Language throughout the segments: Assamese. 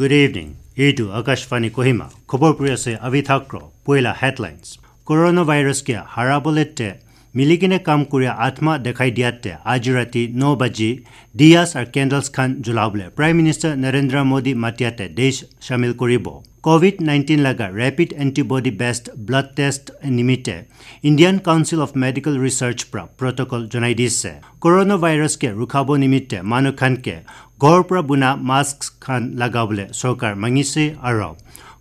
গুড ইভিনিং এইটো আকাশবাণী কহিমা খবৰ পুৰি আছে অভিথাক্ৰ পইলা হেডলাইনছ কৰোণা ভাইৰাছকে হাৰাবলৈ মিলি কিনে কাম কৰি আত্মা দেখাই দিয়াতে আজি ৰাতি ন বাজি ডিয়াছ আৰু কেণ্ডেলছ খান জ্বলাবলৈ প্ৰাইম মিনিষ্টাৰ নৰেন্দ্ৰ মোদী মাতিয়াতে দেশ চামিল কৰিব কোভিড নাইণ্টিন লগা rapid antibody best blood test নিমিত্তে Indian council of medical research পৰা প্ৰটকল জনাই দিছে কৰনা ভাইৰাছকে ৰোখাব নিমিত্তে মানুহ খানকে ঘৰৰ পৰা বনা মাস্ক খান লগাবলৈ চৰকাৰ মাঙিছে আৰু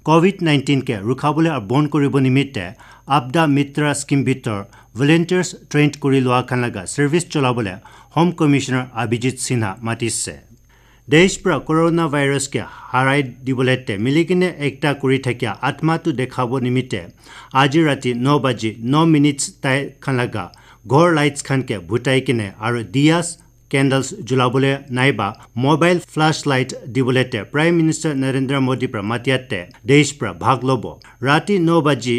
কোভিড নাইণ্টিনকে ৰোখাবলৈ আৰু বন্ধ কৰিব নিমিত্তে আবদা মিত্ৰা স্কিম ভিতৰ ভলেণ্টিয়াৰ্ছ ট্ৰেইণ্ড কৰি লোৱা খান লগা ছাৰ্ভিছ চলাবলৈ হোম কমিশ্যনাৰ অভিজিৎ সিনহা মাতিছে দেশ পৰা কৰোণা ভাইৰাছকে হাৰাই দিবলৈ তে মিলি কিনে একতা কৰি থাকি আত্মাটো দেখাব নিমিত্তে আজি ৰাতি ন বাজি ন মিনিটছ তাই খান লগা ঘৰ লাইটছ খানকে ভুটাই কিনে আৰু দিয়াছ কেণ্ডেলছ জ্বলাবলৈ নাইবা মোবাইল ফ্লাছ লাইট দিবলৈ তে প্ৰাইম মিনিষ্টাৰ নৰেন্দ্ৰ মোদীৰ পৰা মাতিয়াতে দেশ পৰা ভাগ ল'ব ৰাতি ন বাজি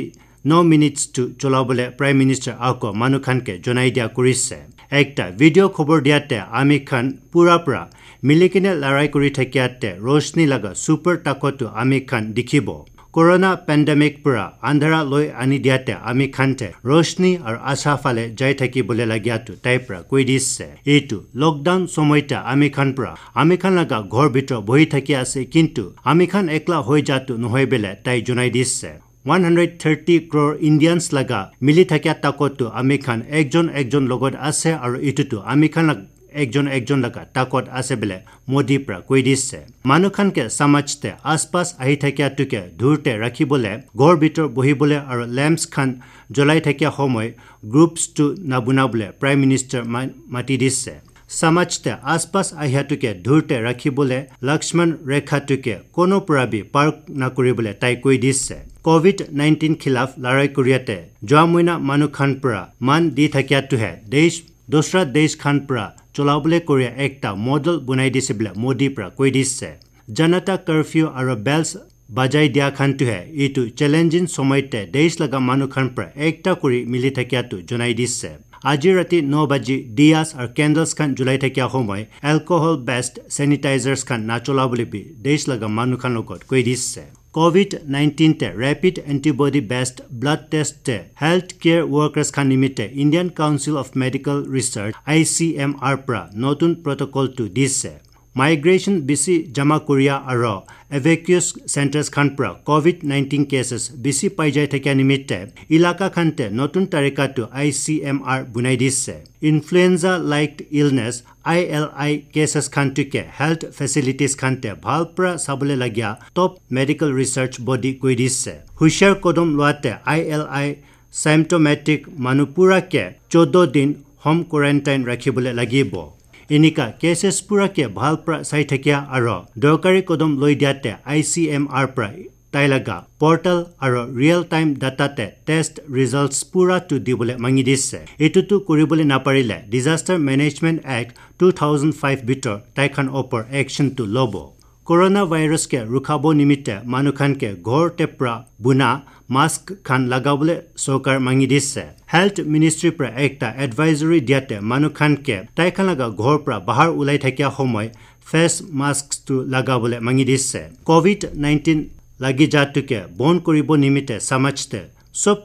ন মিনিটস টু চলাবলৈ প্ৰাইম মিনিষ্টাৰ আক মানু খানকে জনাই দিয়া কৰিছে একটা ভিডিঅ' খবৰ দিয়াতে আমিৰ খান পূৰা পৰা মিলি কিনে লৰাই কৰি থাকিয়াতে ৰোশনী লগা ছুপাৰ তাকতো আমিৰ খান দেখিব কৰোণা পেণ্ডেমিক পৰা আন্ধাৰা লৈ আনি দিয়াতে আমিৰ খানে ৰোশনী আৰু আশা ফালে যাই থাকিবলৈ লাগিয়াটো তাইৰ পৰা কৈ দিছে এইটো লকডাউন সময়তে আমিৰ খান পৰা আমিৰ খান লগা ঘৰ ভিতৰত বহি থাকি আছে কিন্তু আমিৰ খান একলা হৈ যোৱাটো নহয় বেলে তাই জনাই দিছে 130 crore Indians laga military takotu amikhan ekjon ekjon logot ase aru itutu amikhan ekjon ekjon laga takot ase bele modi pra koi disse manukhan ke samajte aspas ahi thakya tuke dhurte rakhi bole gor bitor bohi bole aru lamps khan jolai thakya homoy groups to nabuna bole prime minister mati disse চামাজতে আচপাছ আহিয়াটোকে ধূৰ্তে ৰাখিবলৈ লক্ষ্মণ ৰেখাটোকে কোনো পৰাবি পাৰ্ক নকৰিবলৈ তাই কৈ দিছে কভিড নাইণ্টিন খিলাফ লৰাই কৰিয়াতে যোৱা মইনা মানুহখন পৰা মান দি থাকিয়াটোহে দেশ দোচৰা দেশখন পৰা চলাবলৈ কৰি একটা মডেল বনাই দিছে বুলি মোদীৰ পৰা কৈ দিছে জনতা কাৰ্ফিউ আৰু বেলছ বাজাই দিয়া খানটোহে এইটো চেলেঞ্জিং সময়তে দেশ লগা মানুহখন পৰা একতা কৰি মিলি থাকিয়াটো জনাই দিছে আজি ৰাতি ন বাজি ডিয়াছ আৰু কেণ্ডেলছখন জ্বলাই থকা সময় এলকহল বেষ্ট চেনিটাইজাৰ্ছখন নাচলা বুলি দেশ লগা মানুহখন লগত কৈ দিছে কোভিড নাইণ্টিনতে ৰেপিড এণ্টিবডি বেষ্ট ব্লাড টেষ্টে হেল্থ কেয়াৰ ৱৰ্কাৰ্ছখন নিমিত্তে Indian council of medical research I C M R পৰা নতুন প্ৰটকলটো দিছে মাইগ্ৰেশ্যন বেছি জমা কৰিয়া আৰু এভেকুৱেচ চেণ্টাৰ্ছখন পৰা কভিড নাইণ্টিন কেচেছ বেছি পাই যাই থকা নিমিত্তে ইলাকাখনতে নতুন তালিকাটো আই চি এম আৰ বনাই দিছে influenza like illness I L I কেচেছখনটোকে হেল্থ ফেচিলিটিছখনতে ভাল পৰা চাবলৈ লগীয়া টপ মেডিকেল ৰিচাৰ্চ বডি কৈ দিছে হুচিয়াৰ কদম লোৱাতে আই এল আই চাইমটমেট্ৰিক মানুহ পূৰাকে চৈধ্য দিন হোম কোৱাৰেণ্টাইন ৰাখিবলৈ লাগিব এনেকা কেছেছবোৰকে ভাল পৰা চাই থাকিয়া আৰু দৰকাৰী কদম লৈ দিয়াতে আই চি এম আৰ পৰা তাই লগা পৰ্টেল আৰু ৰিয়েল টাইম ডাটাতে টেষ্ট ৰিজাল্টছ পূৰাটো দিবলৈ মাঙি দিছে এইটোতো কৰিবলৈ নাপাৰিলে disaster management act two thousand five ভিতৰত তাইখন অপৰ একশ্যনটো ল'ব কৰোণা ভাইৰাছকে ৰখাব নিমিত্তে মানুহখনকে ঘৰ টেপৰা বুনা মাস্ক খান লগাবলৈ চৰকাৰ মাঙি দিছে হেল্থ মিনিষ্ট্ৰীৰ পৰা এটা এডভাইজৰী দিয়াতে মানুহখনকে তাইখন লগা ঘৰৰ পৰা বাহিৰ ওলাই থকা সময় ফেচ মাস্কটো লগাবলৈ মাঙি দিছে কভিড নাইণ্টিন লাগি যোৱাটোকে বন্ধ কৰিব নিমিত্তে সমাজতে চব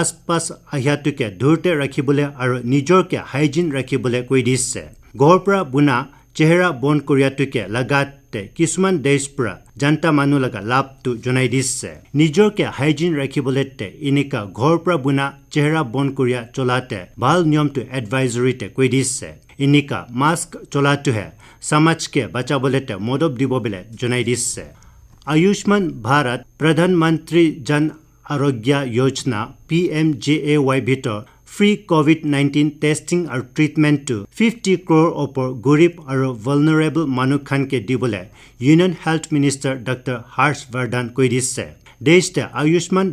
আচপাচ আহিয়াটোকে দূৰতে ৰাখিবলৈ আৰু নিজৰকে হাইজিন ৰাখিবলৈ কৈ দিছে ঘৰ পৰা বুনা চেহেৰা বন্ধ কৰিয়াটোকে লগাত লগতে কিছুমান দেশ পৰা জানটা মানুহ লগা লাভটো জনাই দিছে নিজকে হাইজিন ৰাখিবলৈতে এনেকুৱা ঘৰ পৰা বুনা চেহেৰা বন কৰিয়া চলাতে ভাল নিয়মটো এডভাইজৰীতে কৈ দিছে এনেকুৱা মাস্ক চলাটোহে সমাজকে বচাবলৈতে মদব দিব বুলি জনাই দিছে Ayushman Bharat Pradhan Mantri Jan Arogya Yojana P M J A Y ভিতৰ ফ্ৰী কভিড নাইণ্টিন টেষ্টিং আৰু ট্ৰিটমেণ্টটো ফিফটি ক্ৰ'ৰ ওপৰ গৰীব আৰু মানুহ খানকে দিবলৈ union health minister doctor Harsh Vardhan কৈ দিছে দেশতে আয়ুষ্মান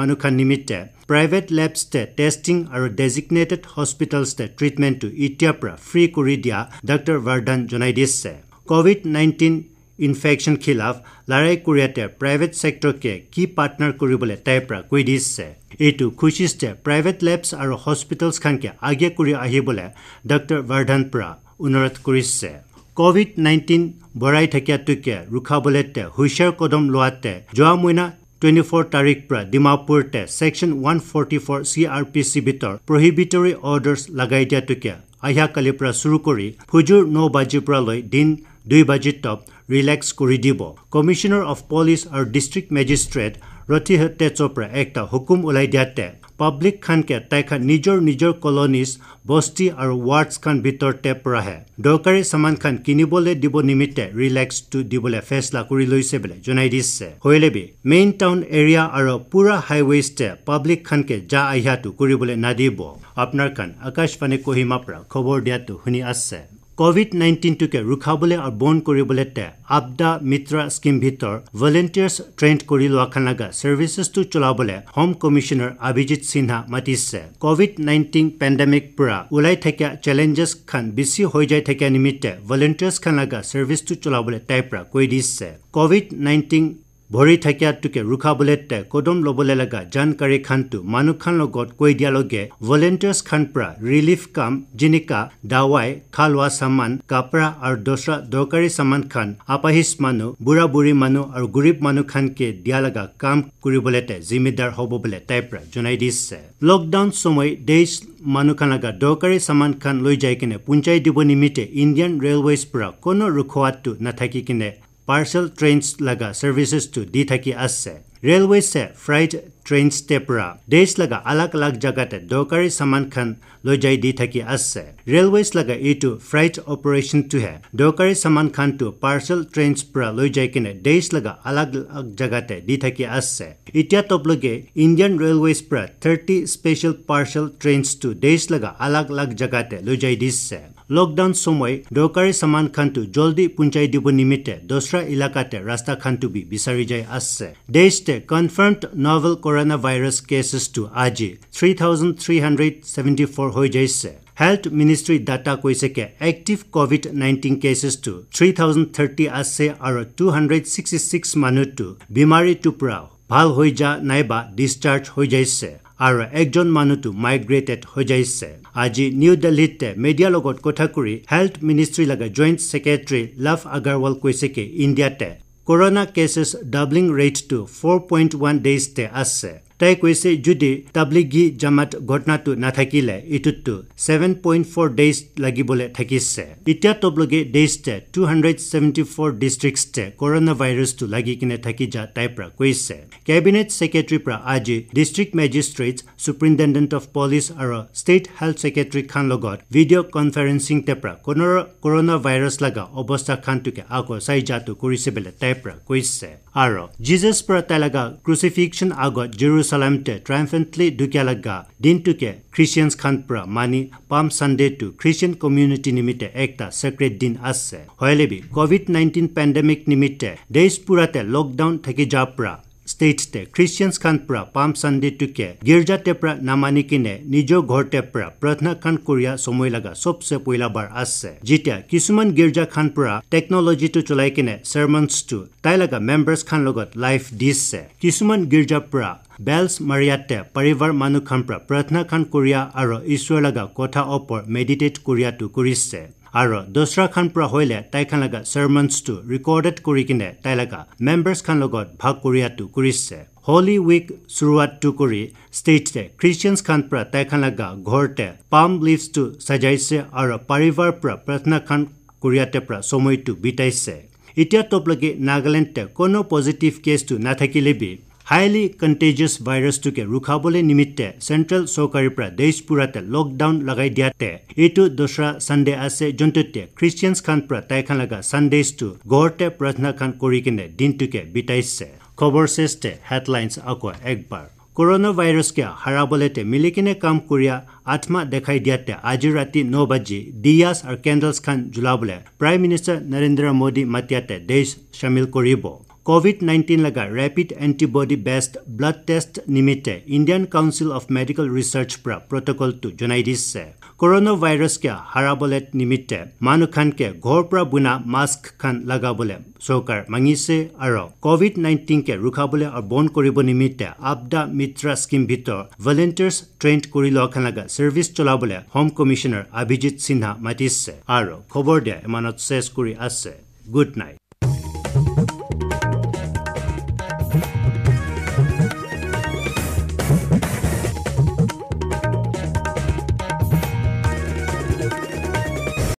মানুহ খান নিমিত্তে প্ৰাইভেট লেবছতে টেষ্টিং আৰু ডেজিগনেটেড হস্পিটেলছতে ট্ৰিটমেণ্টটো এতিয়াৰ পৰা ফ্ৰী কৰি দিয়া ডাক্টৰ বৰ্ধন জনাই দিছে কভিড নাইণ্টিন ইনফেকশ্যন খিলাফ লাৰাই কুৰিয়াতে প্ৰাইভেট ছেক্টৰকে কি পাৰ্টনাৰ কৰিবলৈ তাইৰ পৰা কৈ দিছে এইটো খুচিষ্টে প্ৰাইভেট লেবছ আৰু হস্পিটেলছখনকে আগে কৰি আহিবলৈ ডক্টৰ বৰ্ধন পৰা অনুৰোধ কৰিছে কভিড নাইণ্টিন বৰাই থাকিয়াটোকে ৰোখাবলৈ তে হুচিয়াৰ কদম লোৱাতে যোৱা মহিনা টুৱেণ্টি ফ'ৰ তাৰিখ পৰা ডিমাপুৰতে section one forty four C R P C ভিতৰ প্ৰহিবিটৰী অৰ্ডাৰ্ছ লগাই দিয়াটোকে আহিয়াকালিৰ পৰা চুৰু কৰি ফুজুৰ ন বাজিৰ পৰালৈ দিন দুই বাজিত ৰিলেক্স কৰি দিব কমিশ্যনাৰ অফ পুলিচ আৰু ডিষ্ট্ৰিক্ট মেজিষ্ট্ৰেট ৰথিহ তেজৰ পৰা এটা হুকুম ওলাই দিয়াতে পাব্লিক খানকে তাইখান নিজৰ নিজৰ কলনিজ বস্তি আৰু ৱাৰ্ডছ খান ভিতৰতে পৰাহে দৰকাৰী চামান খান কিনিবলৈ দিব নিমিত্তে ৰিলেক্সটো দিবলৈ ফেচলা কৰি লৈছে বুলি জনাই দিছে হৈলেবি মেইন টাউন এৰিয়া আৰু পুৰা হাইৱেষ্টে পাব্লিক খানকে যা আহিয়াটো কৰিবলৈ নাদিব আপোনাৰ খান আকাশবাণী কহিমাৰ পৰা খবৰ দিয়াটো শুনি আছে কোভিড নাইণ্টিনটোকে ৰখাবলৈ আৰু বন্ধ কৰিবলৈ তে আবদা মিত্ৰা স্কিম ভিতৰ ভলেণ্টিয়াৰ্ছ ট্ৰেণ্ড কৰি লোৱা খানাগা ছাৰ্ভিচেছটো চলাবলৈ হোম কমিশ্যনাৰ অভিজিৎ সিনহা মাতিছে কোভিড নাইণ্টিন পেণ্ডেমিক পৰা ওলাই থকা চেলেঞ্জেছ খান বেছি হৈ যায় থকা নিমিত্তে ভলেণ্টিয়াৰ্ছ খানাগা ছাৰ্ভিচটো চলাবলৈ তাইৰ পৰা কৈ দিছে কোভিড নাইণ্টিন ভৰি থাকিয়াটোকে ৰোখাবলৈ তাই কদম লবলৈ লগা জানকাৰী খানটো মানুহখন লগত কৈ দিয়ালৈকে ভলেণ্টিয়াৰ্চ খান পৰা ৰিলিফ কাম জিনিকা দাৱাই খালোৱা চামান কাপৰা আৰু দচৰা দৰকাৰী চামান খান আপাহিচ মানুহ বুঢ়া বুঢ়ী মানুহ আৰু গৰীব মানুহ খানকে দিয়া লগা কাম কৰিবলৈ তাই জিম্মেদাৰ হব বুলি তাইৰ পৰা জনাই দিছে লকডাউন সময় দেশ মানুহখন লগা দৰকাৰী চামান খান লৈ যাই কিনে পুঞ্চাই দিব নিমিত্তে ইণ্ডিয়ান ৰেলৱেজ পৰা কোনো ৰোখোৱাটো নাথাকি কিনে পাৰ্চেল ট্ৰেইনছ লগা চাৰ্ভিচেছটো দি থাকি আছে ৰেলৱেছে ফ্ৰাইট ট্ৰেইনছতে পৰা দেশ লগা আলাগ আলাগ জেগাতে দৰকাৰী চামান খান লৈ যাই দি থাকি আছে ৰেলৱেছ লগা এইটো ফ্ৰাইট অপাৰেশ্যনটোহে দৰকাৰী চামান খানটো পাৰ্চেল ট্ৰেইনছ পৰা লৈ যাই কিনে দেশ লগা আলাগ আলাগ জেগাতে দি থাকি আছে এতিয়া তবলৈকে ইণ্ডিয়ান ৰেলৱেছ পৰা থাৰ্টি স্পেচিয়েল পাৰ্চেল ট্ৰেইনছটো দেশ লগা আলাগ আলাগ জেগাতে লৈ যাই দিছে লকডাউন সময় দৰকাৰী চামান খানটো জলদি পুঞ্চাই দিব নিমিত্তে দোচৰা ইলাকাতে ৰাস্তা খানটো বি বিচাৰি যায় আছে দেশতে কনফাৰ্মড নভেল কৰোণা ভাইৰাছ কেচেছটো আজি three thousand three hundred seventy four হৈ যাইছে হেলথ মিনিষ্ট্ৰীৰ ডাটা কৈছে কে এক্টিভ কভিড নাইণ্টিন কেচেছটো থ্ৰী থাউজেণ্ড থাৰ্টি আছে আৰু টু হাণ্ড্ৰেড ছিক্সটি ছিক্স মানুহটো বীমাৰীটোৰ পৰা ভাল হৈ যা নাইবা ডিচাৰ্জ হৈ যাইছে আৰু একজন মানুহটো মাইগ্ৰেটেড হৈ যাইছে আজি নিউ দিল্লীতে মিডিয়াৰ লগত কথা কৰি হেল্থ মিনিষ্ট্ৰী লগা জইণ্ট ছেক্ৰেটাৰী লাভ আগৰৱাল কৈছে কি ইণ্ডিয়াতে কৰোণা কেচেছ ডাবলিং ৰেটটো ফ'ৰ পইণ্ট ওৱান ডেইজতে আছে তাই কৈছে যদি তাবলিগি জামাত ঘটনাটো নাথাকিলে ইটোতটো ছেভেন পইণ্ট ফ'ৰ ডেইজ লাগিবলৈ থাকিছে এতিয়া তবলগে ডেইজতে টু হাণ্ড্ৰেড ছেভেণ্টি ফ'ৰ ডিষ্ট্ৰিক্টছতে কৰোণা ভাইৰাছটো লাগি কিনে থাকি যা তাইৰ পৰা কৈছে কেবিনেট ছেক্ৰেটাৰীৰ পৰা আজি district magistrate superintendent of police আৰু ষ্টেট হেল্থ ছেক্ৰেটেৰী খান লগত ভিডিঅ' কনফাৰেন্সিং তাইৰ পৰা কোনোৰ কৰোণা ভাইৰাছ লগা অৱস্থা খানটোকে আকৌ চাই যাটো কৰিছে বোলে তাইৰ পৰা কৈছে আৰু জিজাছ পৰা তেলেগা ক্ৰুচিফিকশ্যন আগত জেৰুচালামতে ট্ৰায়েম্ফেণ্টলি লগা দিনটোকে খ্ৰীষ্টিয়ানছ খান পৰা মানি পাম চানডেটো খ্ৰীষ্টিয়ান কমিউনিটি নিমিত্তে এটা চেক্ৰেট দিন আছে হয়লেবি কভিড নাইণ্টিন পেণ্ডেমিক নিমিত্তে দেশ পুৰাতে লকডাউন থাকি যোৱাৰ পৰা ষ্টেটছতে খ্ৰীষ্টিয়ানছখন পৰা পাম চান্দিটোকে গীৰ্জাতে পৰা নামানি কিনে নিজৰ ঘৰতে পৰা প্ৰাৰ্থনাখন কৰিয়া চমুই লগা চবচে পহিলাবাৰ আছে যেতিয়া কিছুমান গীৰ্জাখন পৰা টেকনলজিটো চলাই কিনে চেৰমনছটো তাই লগা মেম্বাৰ্ছখন লগত লাইফ দিছে কিছুমান গীৰ্জাৰ পৰা বেলছ মাৰিয়াতে পাৰিবাৰ মানুহখন পৰা প্ৰাৰ্থনাখন কৰিয়া আৰু ঈশ্বৰ লগা কথা ওপৰত মেডিটেট কৰিয়াটো কৰিছে আৰু খান পৰা হ'লে তাইখন লগ চেৰমনছটো ৰেকৰ্ডেড কৰি কিনে তাই লগ মেম্বাৰ্ছখন লগত ভাগ কৰিয়াটো কৰিছে হলি উইক শুৰুৱাতটো কৰি ষ্টেট ষ্টেজতে খান পৰা তাইখন লগ ঘৰতে পাম লিভছটো সাজাইছে আৰু পাৰিবাৰ পৰা প্ৰাৰ্থনাখন কৰিয়াতে পৰা সময়টো বিটাইছে এতিয়া তোপলৈকে নাগালেণ্ডতে কোনো পজিটিভ কেছটো বি হাইলি কণ্টেজিয়াছ ভাইৰাছটোকে ৰোখাবলৈ নিমিত্তে চেণ্ট্ৰেল চৰকাৰীৰ পৰা দেশপুৰাতে লকডাউন লগাই দিয়াতে এইটো দোচৰা চানডে আছে যোনটোতে খ্ৰীষ্টিয়ানছ খান পৰা তাইখন লগা চানডেজটো ঘৰতে প্ৰাৰ্থনা খান কৰি কিনে দিনটোকে বিতাইছে খবৰ চেষ্টে হেডলাইনছ আকৌ একবাৰ কৰোণা ভাইৰাছকে হাৰাবলৈতে মিলি কিনে কাম কৰিয়া আত্মা দেখাই দিয়াতে আজি ৰাতি ন বাজি ডিয়াছ আৰু কেণ্ডেলছ খান জ্বলাবলৈ প্ৰাইম মিনিষ্টাৰ নৰেন্দ্ৰ মোদী মাতিয়াতে দেশ চামিল কৰিব কোভিড নাইণ্টিন লগা rapid antibody best blood test নিমিত্তে Indian council of medical research পৰা প্ৰটকলটো জনাই দিছে কৰনা ভাইৰাছকে হাৰাবলে নিমিত্তে মানুহখনকে ঘৰ পৰা বুনা মাস্ক খান লগাবলৈ চৰকাৰ মাঙিছে আৰু কোভিড নাইণ্টিনকে ৰোখাবলৈ আৰু বন্ধ কৰিব নিমিত্তে আবদা মিত্ৰা স্কিম ভিতৰত ভলেণ্টিয়াৰ্ছ ট্ৰেইণ্ড কৰি লোৱাখন লগা ছাৰ্ভিচ চলাবলৈ হোম কমিশ্যনাৰ অভিজিৎ সিনহা মাতিছে আৰু খবৰ দিয়া ইমানত চেছ কৰি আছে গুড নাইট